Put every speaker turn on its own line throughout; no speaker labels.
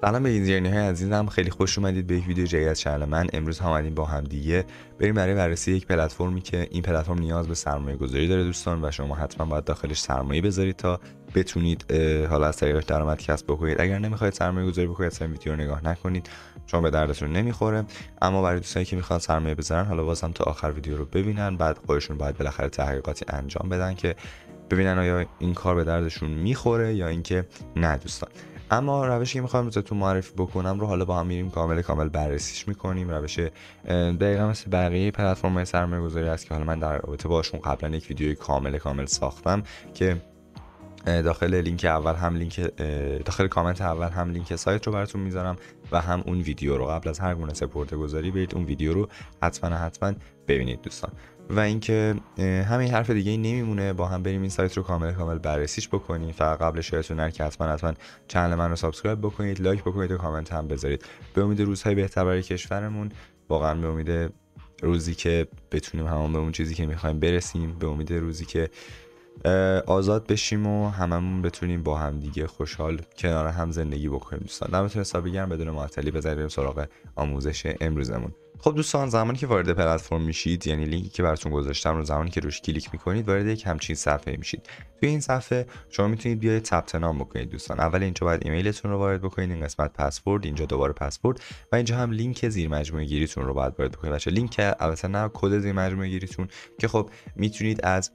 سلام به اینجرنی های عزیزم خیلی خوش اومدید به یک ویدیو جدید از چنل من امروز هم با هم دیگه بریم برای بررسی یک پلتفرمی که این پلتفرم نیاز به سرمایه گذاری داره دوستان و شما حتما باید داخلش سرمایه بذارید تا بتونید حالا از طریقش درآمد کسب بکنید اگر نمیخواید سرمایه گذاری بکنید اصلا ویدیو رو نگاه نکنید چون به دردتون نمیخوره اما برای دوستانی که میخوان سرمایه بذارن حالا بازم تا آخر ویدیو رو ببینن بعد خودشون باید بالاخره تحقیقاتی انجام بدن که ببینن آیا این کار به دردشون میخوره یا اینکه نه دوستان اما روشی که میخوام تو معرفی بکنم رو حالا با هم میریم کامل کامل بررسیش میکنیم روش دقیقا مثل بقیه پلتفرم سرمایه گذاری است که حالا من در رابطه باشون قبلا یک ویدیوی کامل کامل ساختم که داخل لینک اول هم لینک داخل کامنت اول هم لینک سایت رو براتون میذارم و هم اون ویدیو رو قبل از هر گونه سپورت گذاری برید اون ویدیو رو حتما حتما ببینید دوستان و اینکه همین حرف دیگه ای نمیمونه با هم بریم این سایت رو کامل کامل بررسیش بکنیم فقط قبلش یادتون نره که حتما حتما چنل من رو سابسکرایب بکنید لایک بکنید و کامنت هم بذارید به امید روزهای بهتر برای کشورمون واقعا به امید روزی که بتونیم همون به اون چیزی که میخوایم برسیم به امید روزی که آزاد بشیم و هممون بتونیم با هم دیگه خوشحال کنار هم زندگی بکنیم دوستان دمتون حساب گرم بدون معطلی بذاریم سراغ آموزش امروزمون خب دوستان زمانی که وارد پلتفرم میشید یعنی لینکی که براتون گذاشتم رو زمانی که روش کلیک میکنید وارد یک همچین صفحه میشید توی این صفحه شما میتونید بیاید ثبت نام بکنید دوستان اول اینجا باید ایمیلتون رو وارد بکنید این قسمت پسورد اینجا دوباره پسورد و اینجا هم لینک زیر مجموعه گیریتون رو باید وارد بکنید بچه لینک البته نه کد زیر مجموعه گیریتون که خب میتونید از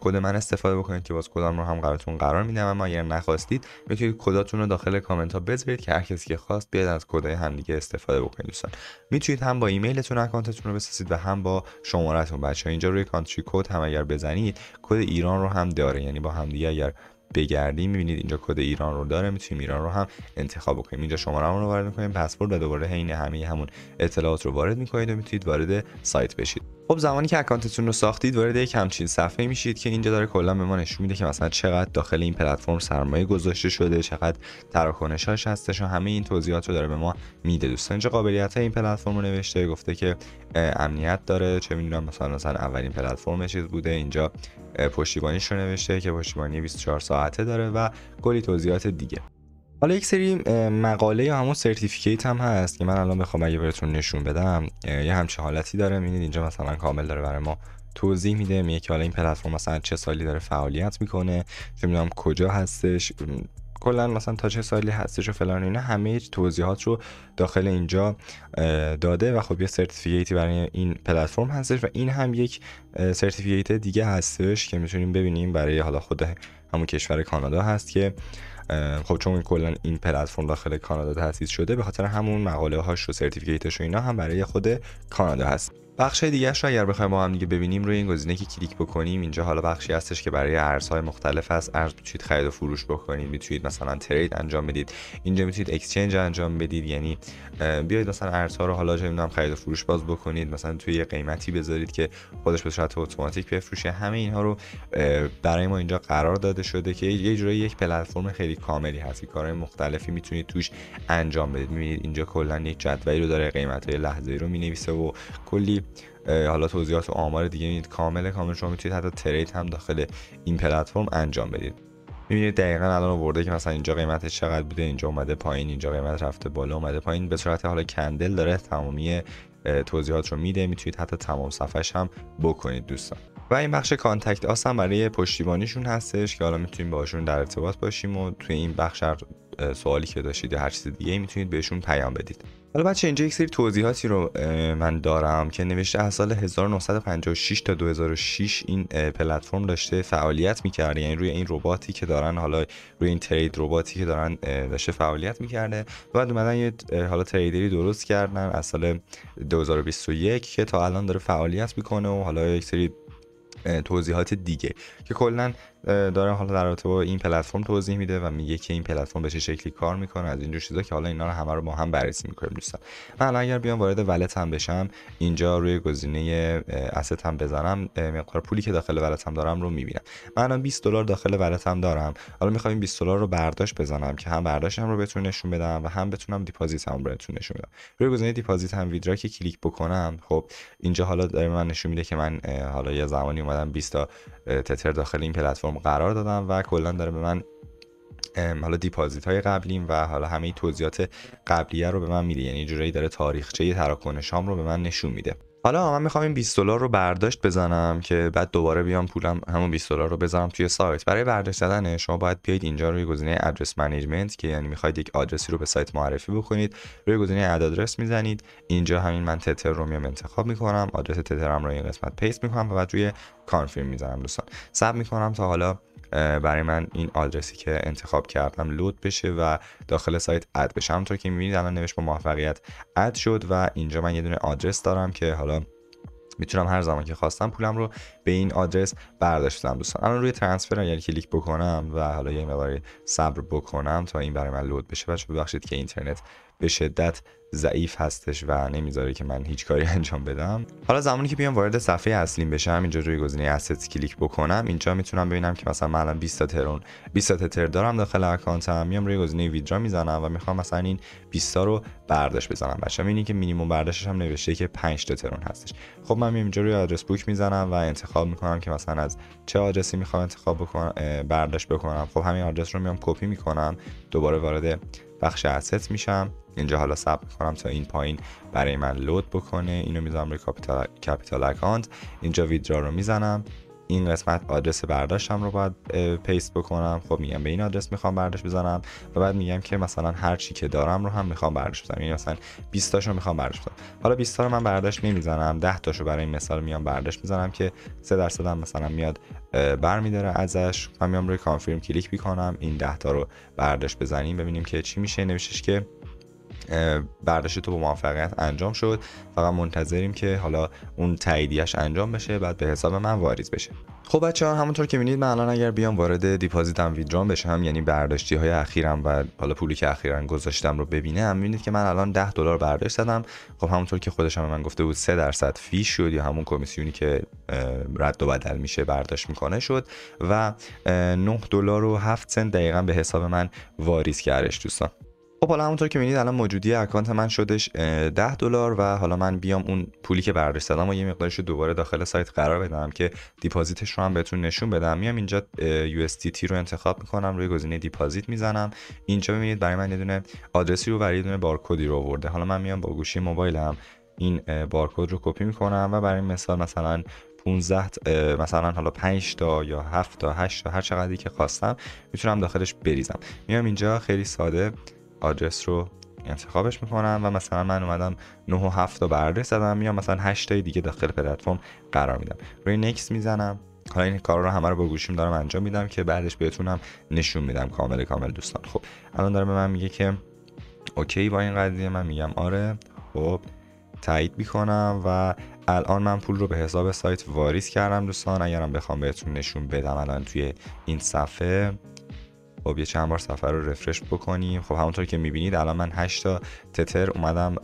کد من استفاده بکنید که باز کدام رو هم قرارتون قرار میدم اما اگر نخواستید میتونید کداتون رو داخل کامنت ها بذارید که هر کسی که خواست بیاد از کدای همدیگه استفاده بکنید دوستان میتونید هم با ایمیل ایمیلتون اکانتتون رو بسازید و هم با شمارهتون بچه ها اینجا روی کانتری کد هم اگر بزنید کد ایران رو هم داره یعنی با هم دیگه اگر بگردیم میبینید اینجا کد ایران رو داره میتونیم ایران رو هم انتخاب کنیم اینجا شماره رو وارد میکنیم پسورد و دوباره حین همه همون اطلاعات رو وارد میکنید و میتونید وارد سایت بشید خب زمانی که اکانتتون رو ساختید وارد یک همچین صفحه میشید که اینجا داره کلا به ما نشون میده که مثلا چقدر داخل این پلتفرم سرمایه گذاشته شده چقدر تراکنشاش هستش و همه این توضیحات رو داره به ما میده دوستان اینجا قابلیت های این پلتفرم رو نوشته گفته که امنیت داره چه میدونم مثلا مثلا اولین پلتفرم چیز بوده اینجا پشتیبانیش رو نوشته که پشتیبانی 24 ساعته داره و کلی توضیحات دیگه حالا یک سری مقاله یا همون سرتیفیکیت هم هست که من الان بخوام اگه براتون نشون بدم یه همچین حالتی داره میدید اینجا مثلا کامل داره برای ما توضیح میده میگه که حالا این پلتفرم مثلا چه سالی داره فعالیت میکنه چه میدونم کجا هستش کلا مثلا تا چه سالی هستش و فلان اینا همه توضیحات رو داخل اینجا داده و خب یه سرتیفیکیتی برای این پلتفرم هستش و این هم یک سرتیفیکیت دیگه هستش که میتونیم ببینیم برای حالا خود همون کشور کانادا هست که خب چون کلا این پلتفرم داخل کانادا تاسیس شده به خاطر همون مقاله هاش و سرتیفیکیتش و اینا هم برای خود کانادا هست بخش دیگه رو اگر بخوایم ما هم دیگه ببینیم روی این گزینه که کلیک بکنیم اینجا حالا بخشی هستش که برای ارزهای مختلف هست ارز میتونید خرید و فروش بکنید میتونید مثلا ترید انجام بدید اینجا میتونید اکسچنج انجام بدید یعنی بیاید مثلا ارزها رو حالا چه خرید و فروش باز بکنید مثلا توی یه قیمتی بذارید که خودش به صورت اتوماتیک بفروشه همه اینها رو برای ما اینجا قرار داده شده که یه جورایی یک پلتفرم خیلی کاملی هست کارهای مختلفی میتونید توش انجام بدید میبینید اینجا کلا یک جدولی رو داره قیمت‌های لحظه‌ای رو مینویسه و کلی حالا توضیحات و آمار دیگه میدید کامل کامل شما میتونید حتی ترید هم داخل این پلتفرم انجام بدید میبینید دقیقا الان ورده که مثلا اینجا قیمتش چقدر بوده اینجا اومده پایین اینجا قیمت رفته بالا اومده پایین به صورت حالا کندل داره تمامی توضیحات رو میده میتونید حتی تمام صفحش هم بکنید دوستان و این بخش کانتکت آس هم برای پشتیبانیشون هستش که حالا میتونیم باشون در ارتباط باشیم و توی این بخش سوالی که داشتید یا هر چیز دیگه میتونید بهشون پیام بدید حالا بچه اینجا یک سری توضیحاتی رو من دارم که نوشته از سال 1956 تا 2006 این پلتفرم داشته فعالیت میکرده یعنی روی این رباتی که دارن حالا روی این ترید رباتی که دارن داشته فعالیت میکرده بعد اومدن یه حالا تریدری درست کردن از سال 2021 که تا الان داره فعالیت میکنه و حالا یک سری توضیحات دیگه که کلا داره حالا در رابطه با این پلتفرم توضیح میده و میگه که این پلتفرم به چه شکلی کار میکنه از اینجور چیزا که حالا اینا رو همه رو با هم بررسی میکنیم دوستان من الان اگر بیام وارد ولت هم بشم اینجا روی گزینه asset هم بزنم مقدار پولی که داخل هم دارم رو میبینم من الان 20 دلار داخل هم دارم حالا میخوام این 20 دلار رو برداشت بزنم که هم برداشتم رو بتون نشون بدم و هم بتونم هم رو بتون نشون بدم روی گزینه دیپازیت هم ویدرا که کلیک بکنم خب اینجا حالا داره من نشون میده که من حالا یه زمانی اومدم 20 تا تتر داخل این پلتفرم قرار دادم و کلا داره به من حالا دیپازیت های قبلیم و حالا همه توضیحات قبلیه رو به من میده یعنی جورایی داره تاریخچه تراکنش شام رو به من نشون میده حالا من میخوام این 20 دلار رو برداشت بزنم که بعد دوباره بیام پولم همون 20 دلار رو بزنم توی سایت برای برداشت زدن شما باید بیاید اینجا روی گزینه ادرس منیجمنت که یعنی میخواید یک آدرسی رو به سایت معرفی بکنید روی گزینه اد آدرس میزنید اینجا همین من تتر رو میام انتخاب میکنم آدرس تترم رو این قسمت پیست میکنم و بعد روی کانفرم میزنم دوستان ساب میکنم تا حالا برای من این آدرسی که انتخاب کردم لود بشه و داخل سایت اد بشه همونطور که میبینید الان نوشت با موفقیت اد شد و اینجا من یه دونه آدرس دارم که حالا میتونم هر زمان که خواستم پولم رو به این آدرس برداشت دوستان الان روی ترانسفر یعنی کلیک بکنم و حالا یه مقداری صبر بکنم تا این برای من لود بشه بچه ببخشید که اینترنت به شدت ضعیف هستش و نمیذاره که من هیچ کاری انجام بدم حالا زمانی که بیام وارد صفحه اصلیم بشم اینجا روی گزینه اسست کلیک بکنم اینجا میتونم ببینم که مثلا من الان 20 تا ترون 20 تا تر دارم داخل اکانتم میام روی گزینه ویدرا میزنم و میخوام مثلا این 20 تا رو برداشت بزنم بچه‌ها ببینید که مینیمم برداشتش هم نوشته که 5 تا ترون هستش خب من میام اینجا روی آدرس بوک میزنم و انتخاب میکنم که مثلا از چه آدرسی میخوام انتخاب بکنم برداشت بکنم خب همین آدرس رو میام کپی میکنم دوباره وارد بخش میشم اینجا حالا سب میکنم تا این پایین برای من لود بکنه اینو میزنم روی کپیتال, اکانت اینجا ویدرا رو میزنم این قسمت آدرس برداشتم رو باید پیست بکنم خب میگم به این آدرس میخوام برداشت بزنم و بعد میگم که مثلا هر چی که دارم رو هم میخوام برداشت بزنم یعنی مثلا 20 تاشو میخوام برداشت بزنم حالا 20 تا رو من برداشت نمیزنم 10 تاشو برای این مثال میام برداشت میزنم که 3 درصد هم مثلا میاد برمیداره ازش من میام روی کانفرم کلیک میکنم این 10 تا رو برداشت بزنیم ببینیم که چی میشه نوشتش که برداشت تو با موفقیت انجام شد فقط منتظریم که حالا اون تاییدیش انجام بشه بعد به حساب من واریز بشه خب بچه ها همونطور که میبینید من الان اگر بیام وارد دیپازیتم ویدران بشم یعنی برداشتی های اخیرم و حالا پولی که اخیرا گذاشتم رو ببینم میبینید که من الان 10 دلار برداشت زدم خب همونطور که خودش هم من گفته بود 3 درصد فی شد یا همون کمیسیونی که رد و بدل میشه برداشت میکنه شد و 9 دلار و 7 سنت دقیقا به حساب من واریز کردش دوستان خب حالا همونطور که میبینید الان موجودی اکانت من شدش 10 دلار و حالا من بیام اون پولی که برداشت زدم و یه مقدارش رو دوباره داخل سایت قرار بدم که دیپازیتش رو هم بهتون نشون بدم میام اینجا USDT رو انتخاب میکنم روی گزینه دیپازیت میزنم اینجا ببینید برای من یه دونه آدرسی رو برای یه دونه بارکدی رو آورده حالا من میام با گوشی موبایلم این بارکد رو کپی میکنم و برای مثال مثلا 15 مثلا حالا 5 تا یا 7 تا 8 تا هر چقدری که خواستم میتونم داخلش بریزم میام اینجا خیلی ساده آدرس رو انتخابش میکنم و مثلا من اومدم 9 و 7 رو برده زدم یا مثلا 8 تا دیگه داخل پلتفرم قرار میدم روی نکس میزنم حالا این کار رو همه رو با گوشیم دارم انجام میدم که بعدش بهتونم نشون میدم کامل کامل دوستان خب الان داره به من میگه که اوکی با این قضیه من میگم آره خب تایید میکنم و الان من پول رو به حساب سایت واریز کردم دوستان اگرم بخوام بهتون نشون بدم الان توی این صفحه خب یه چند بار سفر رو رفرش بکنیم خب همونطور که میبینید الان من 8 تا تتر اومدم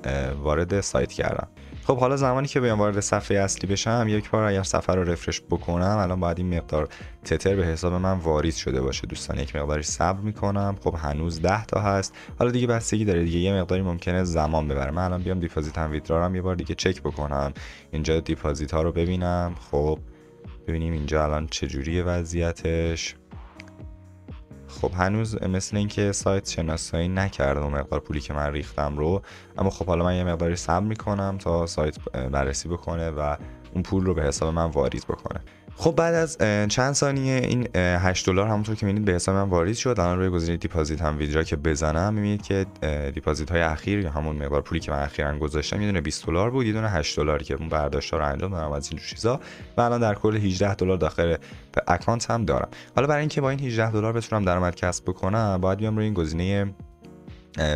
وارد سایت کردم خب حالا زمانی که بیام وارد صفحه اصلی بشم یک بار اگر سفر رو رفرش بکنم الان باید این مقدار تتر به حساب من واریز شده باشه دوستان یک مقداری صبر میکنم خب هنوز 10 تا هست حالا دیگه بستگی داره دیگه یه مقداری ممکنه زمان ببره من الان بیام دیپوزیت هم ویدرا یه بار دیگه چک بکنم اینجا دیپوزیت ها رو ببینم خب ببینیم اینجا الان چه جوریه وضعیتش خب هنوز مثل اینکه سایت شناسایی نکرده اون مقدار پولی که من ریختم رو اما خب حالا من یه مقداری صبر میکنم تا سایت بررسی بکنه و اون پول رو به حساب من واریز بکنه خب بعد از چند ثانیه این 8 دلار همونطور که میبینید به حساب من واریز شد الان روی گزینه دیپازیت هم ویدرا که بزنم میبینید که دیپازیت های اخیر یا همون مقدار پولی که من اخیرا گذاشتم یه دونه 20 دلار بود یه دونه 8 دلار که اون برداشت رو انجام دادم از این چیزا و الان در کل 18 دلار داخل اکانت هم دارم حالا برای اینکه با این 18 دلار بتونم درآمد کسب بکنم باید بیام روی این گزینه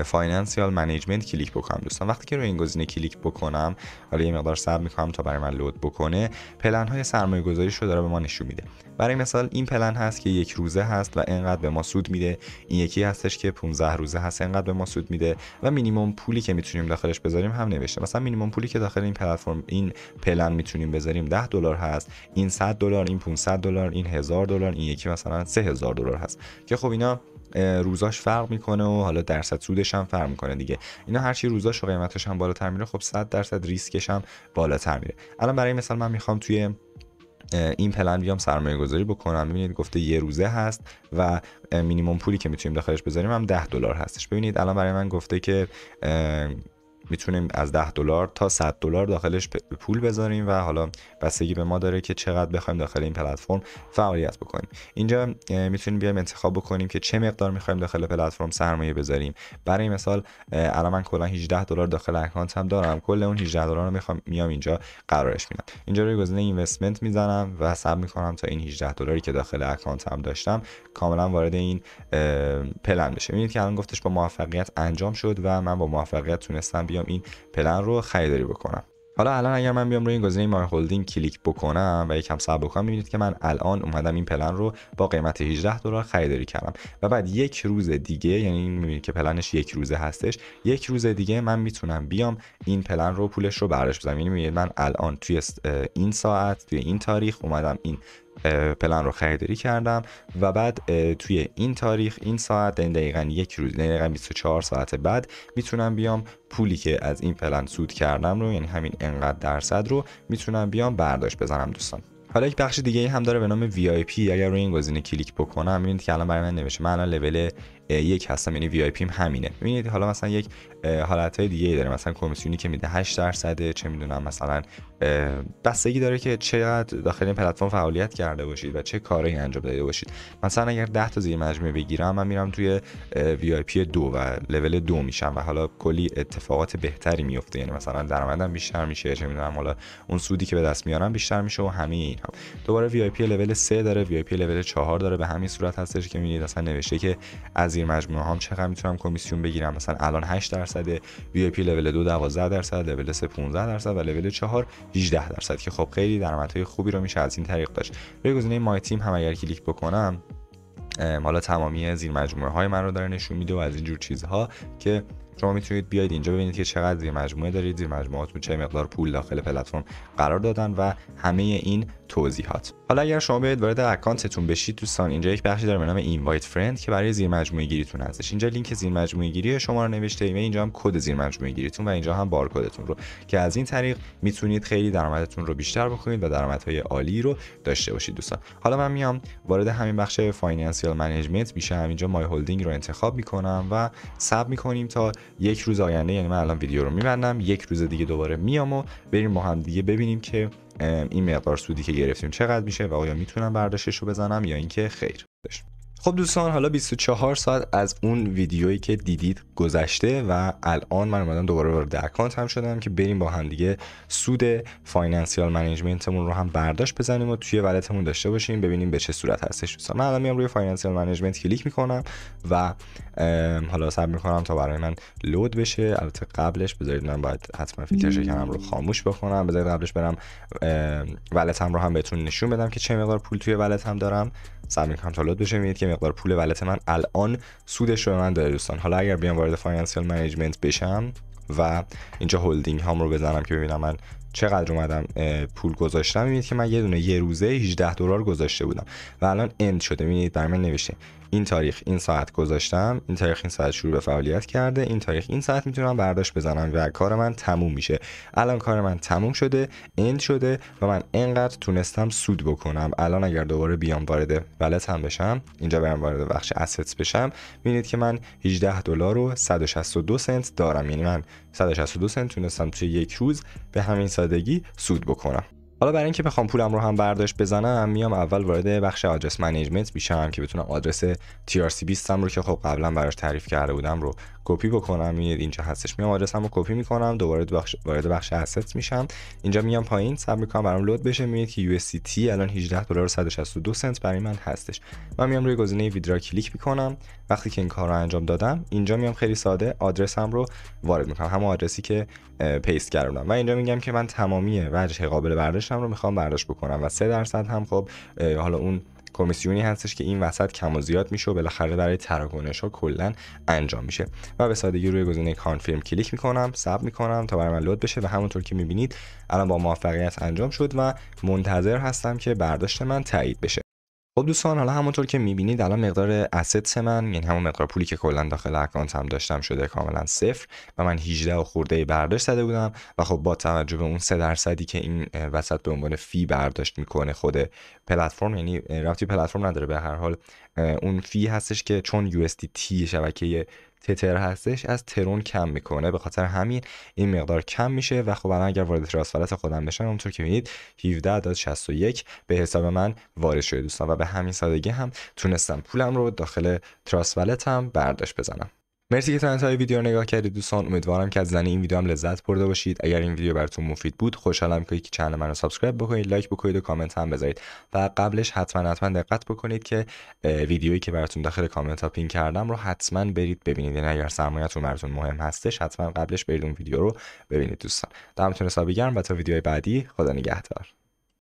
فاینانسیال منیجمنت کلیک بکنم دوستان وقتی که روی این گزینه کلیک بکنم حالا یه مقدار صبر میکنم تا برای من لود بکنه پلن های سرمایه گذاریش رو داره به ما نشون میده برای مثال این پلن هست که یک روزه هست و اینقدر به ما سود میده این یکی هستش که 15 روزه هست اینقدر به ما سود میده و مینیمم پولی که میتونیم داخلش بذاریم هم نوشته مثلا مینیمم پولی که داخل این پلتفرم این پلن میتونیم بذاریم 10 دلار هست این 100 دلار این 500 دلار این 1000 دلار این یکی مثلا 3000 دلار هست که خب اینا روزاش فرق میکنه و حالا درصد سودش هم فرق میکنه دیگه اینا هرچی روزاش و قیمتش هم بالاتر میره خب 100 درصد ریسکش هم بالاتر میره الان برای مثال من میخوام توی این پلن بیام سرمایه گذاری بکنم ببینید گفته یه روزه هست و مینیمم پولی که میتونیم داخلش بذاریم هم 10 دلار هستش ببینید الان برای من گفته که میتونیم از 10 دلار تا 100 دلار داخلش پول بذاریم و حالا بستگی به ما داره که چقدر بخوایم داخل این پلتفرم فعالیت بکنیم اینجا میتونیم بیایم انتخاب بکنیم که چه مقدار میخوایم داخل پلتفرم سرمایه بذاریم برای مثال الان من کلا 18 دلار داخل اکانتم دارم کل اون 18 دلار رو میخوام میام اینجا قرارش میدم اینجا روی گزینه اینوستمنت میزنم و صبر میکنم تا این 18 دلاری که داخل اکانتم داشتم کاملا وارد این پلن بشه میبینید که الان گفتش با موفقیت انجام شد و من با موفقیت تونستم بیام این پلن رو خریداری بکنم حالا الان اگر من بیام روی این گزینه مای هولدینگ کلیک بکنم و یکم صبر بکنم میبینید که من الان اومدم این پلن رو با قیمت 18 دلار خریداری کردم و بعد یک روز دیگه یعنی میبینید که پلنش یک روزه هستش یک روز دیگه من میتونم بیام این پلن رو پولش رو برش بزنم یعنی میبینید من الان توی این ساعت توی این تاریخ اومدم این پلن رو خریداری کردم و بعد توی این تاریخ این ساعت این یعنی دقیقا یک روز دقیقا 24 ساعت بعد میتونم بیام پولی که از این پلن سود کردم رو یعنی همین انقدر درصد رو میتونم بیام برداشت بزنم دوستان حالا یک بخش دیگه هم داره به نام VIP اگر روی این گزینه کلیک بکنم میبینید که الان برای من نوشته من الان لول یک هستم یعنی وی آی پیم همینه ببینید حالا مثلا یک حالت های دیگه داره مثلا کمیسیونی که میده 8 درصده چه میدونم مثلا بستگی داره که چقدر داخل این پلتفرم فعالیت کرده باشید و چه کاری انجام داده باشید مثلا اگر 10 تا زیر مجموعه بگیرم من میرم توی وی آی پی دو و لول دو میشم و حالا کلی اتفاقات بهتری میفته یعنی مثلا درآمدم بیشتر میشه چه میدونم حالا اون سودی که به دست میارم بیشتر میشه و همه اینها دوباره وی آی پی لول 3 داره وی آی پی لول 4 داره به همین صورت هستش که میبینید اصلا نوشته که از زیر مجموعه هم چقدر میتونم کمیسیون بگیرم مثلا الان 8 درصد وی آی پی لول 2 12 درصد لول 3 15 درصد و لول 4 18 درصد که خب خیلی های خوبی رو میشه از این طریق داشت به گزینه مای تیم هم اگر کلیک بکنم حالا تمامی زیر مجموعه های من رو داره نشون میده و از اینجور چیزها که شما میتونید بیاید اینجا ببینید که چقدر زیر مجموعه دارید زیر مجموعهاتون چه مقدار پول داخل پلتفرم قرار دادن و همه این توضیحات حالا اگر شما برید وارد اکانتتون بشید دوستان اینجا یک بخشی داره به نام اینوایت فرند که برای زیر مجموعه گیریتون هستش اینجا لینک زیر مجموعه گیری شما رو نوشته ایم اینجا هم کد زیر مجموعه گیریتون و اینجا هم بارکدتون رو که از این طریق میتونید خیلی درآمدتون رو بیشتر بکنید و درآمدهای عالی رو داشته باشید دوستان حالا من میام وارد همین بخش فاینانشیال منیجمنت میشه همینجا مای هلدینگ رو انتخاب میکنم و ساب میکنیم تا یک روز آینده یعنی من الان ویدیو رو میبندم یک روز دیگه دوباره میام و بریم با هم دیگه ببینیم که این مقدار سودی که گرفتیم چقدر میشه و آیا میتونم برداشتش رو بزنم یا اینکه خیر خب دوستان حالا 24 ساعت از اون ویدیویی که دیدید گذشته و الان من اومدم دوباره وارد اکانت هم شدم که بریم با هم دیگه سود فاینانسیال منیجمنتمون رو هم برداشت بزنیم و توی ولتمون داشته باشیم ببینیم به چه صورت هستش دوستان من الان میام روی فاینانسیال منیجمنت کلیک میکنم و حالا صبر میکنم تا برای من لود بشه البته قبلش بذارید من باید حتما فیلتر شکنم رو خاموش بکنم بذارید قبلش برم ولتم رو هم بهتون نشون بدم که چه مقدار پول توی ولتم دارم صبر میکنم تا لود بشه مقدار پول ولت من الان سودش رو من داره دوستان حالا اگر بیام وارد فاینانشال منیجمنت بشم و اینجا هولدینگ هام رو بزنم که ببینم من چقدر اومدم پول گذاشتم میبینید که من یه دونه یه روزه 18 دلار گذاشته بودم و الان اند شده میبینید در من نوشته این تاریخ این ساعت گذاشتم این تاریخ این ساعت شروع به فعالیت کرده این تاریخ این ساعت میتونم برداشت بزنم و کار من تموم میشه الان کار من تموم شده اند شده و من انقدر تونستم سود بکنم الان اگر دوباره بیام وارد ولت هم بشم اینجا برم وارد بخش اسست بشم ببینید که من 18 دلار و 162 سنت دارم یعنی من 162 سنت تونستم توی یک روز به همین سادگی سود بکنم حالا برای اینکه بخوام پولم رو هم برداشت بزنم میام اول وارد بخش آدرس منیجمنت میشم که بتونم آدرس TRC20 هم رو که خب قبلا براش تعریف کرده بودم رو کپی بکنم میاد اینجا هستش میام آدرسم رو کپی میکنم دوباره بخش وارد بخش asset میشم اینجا میام پایین سب میکنم برام لود بشه میاد که USDT الان 18 دلار و 162 سنت برای من هستش من میام روی گزینه ویدرا کلیک میکنم وقتی که این کار رو انجام دادم اینجا میام خیلی ساده آدرسم رو وارد میکنم همون آدرسی که پیست کردم و اینجا میگم که من تمامی وجه قابل برداشت هم رو میخوام برداشت بکنم و 3 درصد هم خب حالا اون کمیسیونی هستش که این وسط کم و زیاد میشه و بالاخره برای تراکنش ها کلا انجام میشه و به سادگی روی گزینه کانفرم کلیک میکنم ساب میکنم تا برای من لود بشه و همونطور که میبینید الان با موفقیت انجام شد و منتظر هستم که برداشت من تایید بشه خب دوستان حالا همونطور که میبینید الان مقدار اسست من یعنی همون مقدار پولی که کلا داخل هم داشتم شده کاملا صفر و من 18 و خورده برداشت زده بودم و خب با توجه به اون 3 درصدی که این وسط به عنوان فی برداشت میکنه خود پلتفرم یعنی رفتی پلتفرم نداره به هر حال اون فی هستش که چون USDT شبکه تتر هستش از ترون کم میکنه به خاطر همین این مقدار کم میشه و خب الان اگر وارد تراسفلت خودم بشم اونطور که میبینید 61 به حساب من وارد شده دوستان و به همین سادگی هم تونستم پولم رو داخل هم برداشت بزنم مرسی که تا انتهای ویدیو نگاه کردید دوستان امیدوارم که از زنی این ویدیو هم لذت برده باشید اگر این ویدیو براتون مفید بود خوشحالم که که چند منو سابسکرایب بکنید لایک بکنید و کامنت هم بذارید و قبلش حتما حتما دقت بکنید که ویدیویی که براتون داخل کامنت ها پین کردم رو حتما برید ببینید یعنی اگر سرمایه‌تون براتون مهم هستش حتما قبلش برید اون ویدیو رو ببینید دوستان دمتون حسابی گرم و تا ویدیوهای بعدی خدا نگهدار